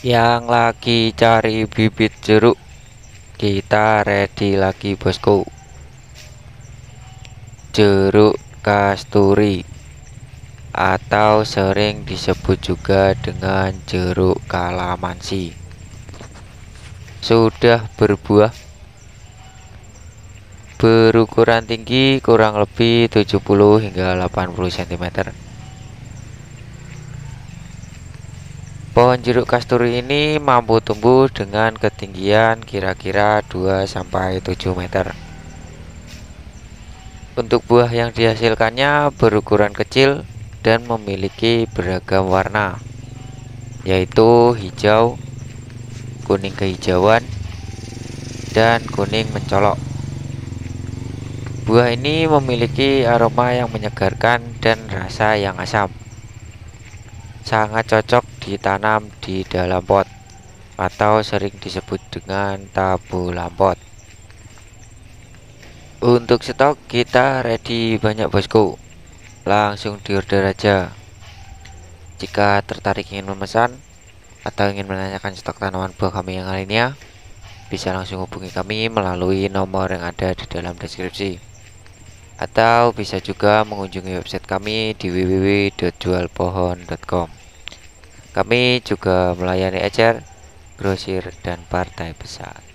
yang lagi cari bibit jeruk kita ready lagi bosku jeruk kasturi atau sering disebut juga dengan jeruk kalamansi sudah berbuah berukuran tinggi kurang lebih 70 hingga 80 cm Pohon jeruk kasturi ini mampu tumbuh dengan ketinggian kira-kira 2-7 meter. Untuk buah yang dihasilkannya berukuran kecil dan memiliki beragam warna, yaitu hijau, kuning kehijauan, dan kuning mencolok. Buah ini memiliki aroma yang menyegarkan dan rasa yang asam. Sangat cocok ditanam di dalam pot atau sering disebut dengan tabu lampot untuk stok kita ready banyak bosku langsung diorder aja jika tertarik ingin memesan atau ingin menanyakan stok tanaman buah kami yang lainnya bisa langsung hubungi kami melalui nomor yang ada di dalam deskripsi atau bisa juga mengunjungi website kami di www.jualpohon.com kami juga melayani ecer, grosir, dan partai besar.